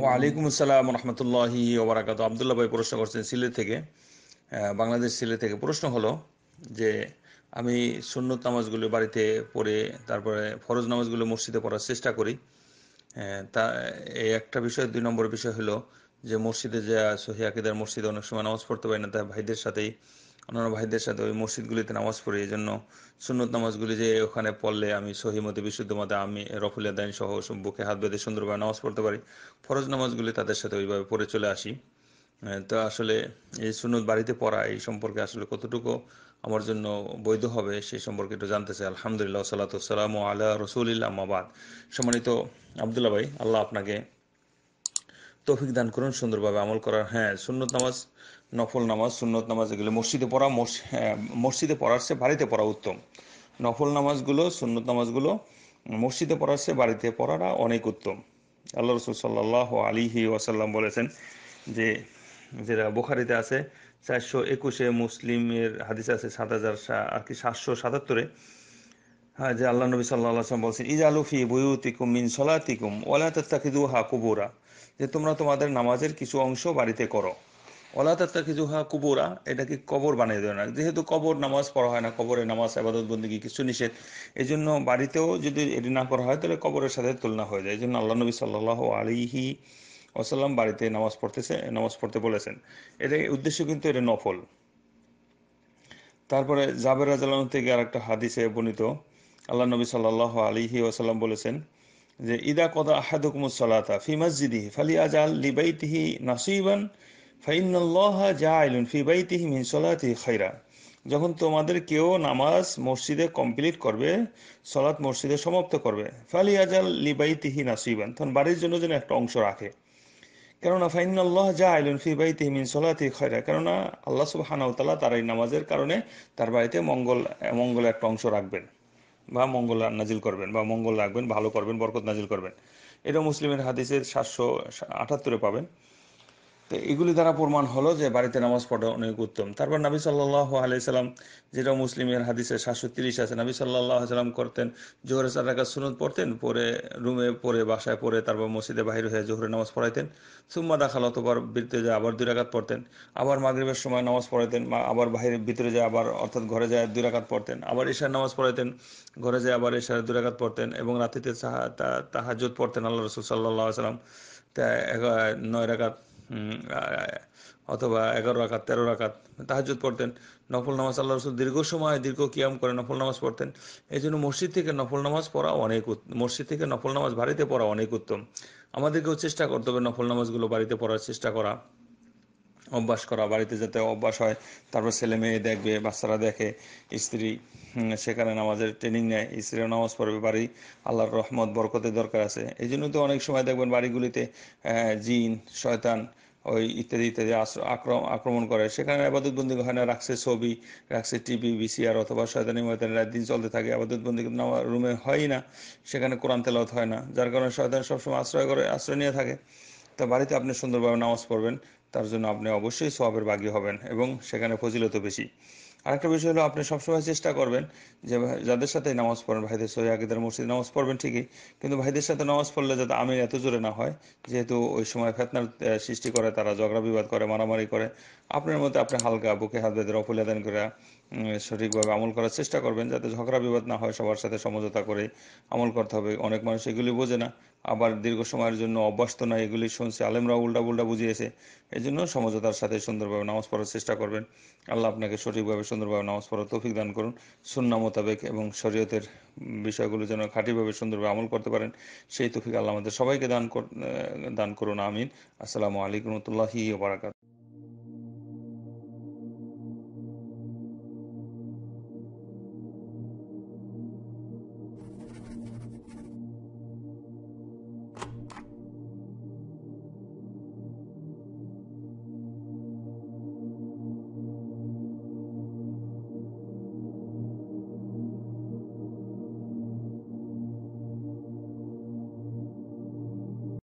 ওয়ালাইকুম আসসালাম রহমতুল্লাহি ওবরাকাত আবদুল্লাহ ভাই প্রশ্ন করছেন সিলেট থেকে বাংলাদেশ সিলেট থেকে প্রশ্ন হলো যে আমি সুন্নত নামাজগুলো বাড়িতে পড়ে তারপরে ফরজ নামাজগুলো মসজিদে পড়ার চেষ্টা করি তা এই একটা বিষয় দুই নম্বর বিষয় হলো যে মসজিদে যে সহি আকিদার মসজিদে অনেক সময় নামাজ পড়তে পারি না তাই ভাইদের সাথেই অন্যান্য ভাইদের সাথে ওই মসজিদগুলিতে নামাজ পড়ি এই জন্য সুন্নত নামাজগুলি যে ওখানে পড়লে আমি সহিমতে বিশুদ্ধ মতে আমি রফুল আদাইন সহ বুকে হাত বেঁধে সুন্দরভাবে নামাজ পড়তে পারি ফরজ নামাজগুলি তাদের সাথে ওইভাবে পড়ে চলে আসি তো আসলে এই সুন্নত বাড়িতে পড়া এই সম্পর্কে আসলে কতটুকু আমার জন্য বৈধ হবে সেই সম্পর্কে একটু জানতে চাই আলহামদুলিল্লাহ সাল্লাহ সালাম আল্লাহ রসুলিল্লা মাবাদ সম্মানিত আব্দুল্লাহ ভাই আল্লাহ আপনাকে তৌফিক দান করুন সুন্দরভাবে আমল করার হ্যাঁ সুন্নত নামাজ নফল নামাজ সুন্নত নামাজ এগুলো মসজিদে পড়া হ্যাঁ, মসজিদে পড়ার চেয়ে বাড়িতে পড়া উত্তম নফল নামাজগুলো সুন্নত নামাজগুলো মসজিদে পড়ার চেয়ে বাড়িতে পড়াটা অনেক উত্তম আল্লাহ রসুল সাল্লাহ আলিহি ওয়াসাল্লাম বলেছেন যে যেটা বোখারিতে আছে চারশো একুশে মুসলিমের হাদিস আছে সাত হাজার আর কি সাতশো সাতাত্তরে হ্যাঁ, যে আল্লাহ নবী সাল্লাহ সাল্লাম বলছেন ইজ আলুফি বইউতিকুম মিন সলাতিকুম ওলা হা কুবুরা যে তোমরা তোমাদের নামাজের কিছু অংশ বাড়িতে করো ওলা তাত্তাকিদুহা কুবুরা কি কবর বানিয়ে দেয় না যেহেতু কবর নামাজ পড়া হয় না কবরে নামাজ আবাদত বন্দী কিছু নিষেধ এই জন্য বাড়িতেও যদি এটি না করা হয় তাহলে কবরের সাথে তুলনা হয়ে যায় এই জন্য আল্লাহ নবী সাল্লাহ আলিহি ওসাল্লাম বাড়িতে নামাজ পড়তেছে নামাজ পড়তে বলেছেন এটা উদ্দেশ্য কিন্তু এটা নফল তারপরে জাবের রাজালাম থেকে আর একটা হাদিসে বর্ণিত আল্লাহ নবী সাল্লাহ আলিহি ওসাল্লাম বলেছেন যে ইদা কদা আহাদুকুমুসলাতা ফি মসজিদি ফালি আজ আল লিবাইতিহি নাসিবান ফাইনাল্লাহ যা আইলুন ফি বাইতিহি মিন সলাতি খাইরা যখন তোমাদের কেউ নামাজ মসজিদে কমপ্লিট করবে সলাৎ মসজিদে সমাপ্ত করবে ফালি আজাল লিবাইতিহি নাসিবান তখন বাড়ির জন্য যেন একটা অংশ রাখে কেননা ফাইনাল্লাহ যা আইলুন ফি বাইতিহি মিন সলাতি খাইরা কেননা আল্লাহ সুবহানাহু তাআলা তার এই নামাজের কারণে তার বাড়িতে মঙ্গল মঙ্গলের একটা অংশ রাখবেন বা মঙ্গল নাজিল করবেন বা মঙ্গল রাখবেন ভালো করবেন বরকত নাজিল করবেন এটা মুসলিমের হাদিসের সাতশো আটাত্তরে পাবেন তো এগুলি দ্বারা প্রমাণ হলো যে বাড়িতে নামাজ পড়া অনেক উত্তম তারপর নাবি সাল্লাহ আলাইসাল্লাম যেটা মুসলিমের হাদিসে সাতশো তিরিশ আছে নাবি সাল্লাহ সাল্লাম করতেন জোহরে সাদাকা সুনত পড়তেন পরে রুমে পরে বাসায় পরে তারপর মসজিদে বাহির হয়ে জোহরে নামাজ পড়াইতেন সুম্মা দাখাল অতবার বৃত্তে যায় আবার দুই রাকাত পড়তেন আবার মাগরীবের সময় নামাজ পড়াইতেন আবার বাহিরের ভিতরে যায় আবার অর্থাৎ ঘরে যায় দুই রাকাত পড়তেন আবার এশার নামাজ পড়াইতেন ঘরে যায় আবার এশার দুই রাকাত পড়তেন এবং রাতিতে তাহাজুদ পড়তেন আল্লাহ রসুল সাল্লাহ সাল্লাম তা নয় রাকাত অথবা এগারো রাখাত তেরো রাখাত তাহাজুদ পড়তেন নফল নামাজ আল্লাহ রসুল দীর্ঘ সময় দীর্ঘ কিয়াম করে নফল নামাজ পড়তেন এই জন্য মসজিদ থেকে নফল নামাজ পড়া অনেক মসজিদ থেকে নফল নামাজ বাড়িতে পড়া অনেক উত্তম আমাদেরকেও চেষ্টা করতে হবে নফল নামাজগুলো বাড়িতে পড়ার চেষ্টা করা অভ্যাস করা বাড়িতে যাতে অভ্যাস হয় তারপর ছেলে মেয়ে দেখবে বাচ্চারা দেখে স্ত্রী সেখানে নামাজের ট্রেনিং নেয় স্ত্রীরা নামাজ পড়বে বাড়ি আল্লাহর রহমত বরকতের দরকার আছে এই জন্য তো অনেক সময় দেখবেন বাড়িগুলিতে জিন শয়তান ওই ইত্যাদি ইত্যাদি আক্রমণ করে সেখানে বন্দী হয় না রাখছে ছবি রাখছে টিভি বিসিআর অথবা শয়তানি ময়তানি রাত দিন চলতে থাকে আবাদতবন্দি কিন্তু রুমে হয়ই না সেখানে কোরআন তেলাওত হয় না যার কারণে শয়তান সবসময় আশ্রয় করে আশ্রয় নিয়ে থাকে তা বাড়িতে আপনি সুন্দরভাবে নামাজ পড়বেন তার জন্য আপনি অবশ্যই সোয়াবের বাগি হবেন এবং সেখানে ফজিলত বেশি আরেকটা বিষয় হলো আপনি সবসময় চেষ্টা করবেন যে যাদের সাথে নামাজ পড়েন ভাইদের সহি আগেদের মসজিদে নামাজ পড়বেন ঠিকই কিন্তু ভাইদের সাথে নামাজ পড়লে যাতে আমি এত জোরে না হয় যেহেতু ওই সময় ফেতনার সৃষ্টি করে তারা ঝগড়া বিবাদ করে মারামারি করে আপনার মধ্যে আপনি হালকা বুকে হাত বেঁধে অফুলিয়াদান করে সঠিকভাবে আমল করার চেষ্টা করবেন যাতে ঝগড়া বিবাদ না হয় সবার সাথে সমঝোতা করে আমল করতে হবে অনেক মানুষ এগুলি বোঝে না আবার দীর্ঘ সময়ের জন্য অভ্যস্ত না এগুলি শুনছে আলেমরা উল্টা উল্টা বুঝিয়েছে এই জন্য সমঝোতার সাথে সুন্দরভাবে নামাজ পড়ার চেষ্টা করবেন আল্লাহ আপনাকে সঠিকভাবে সুন্দরভাবে নামাজ পড়ার তৌফিক দান করুন সুন্না মোতাবেক এবং শরীয়তের বিষয়গুলো যেন খাঁটিভাবে সুন্দরভাবে আমল করতে পারেন সেই তৌফিক আল্লাহ আমাদের সবাইকে দান দান করুন আমিন আসসালামু আলাইকুম রহমতুল্লাহি বারাকাত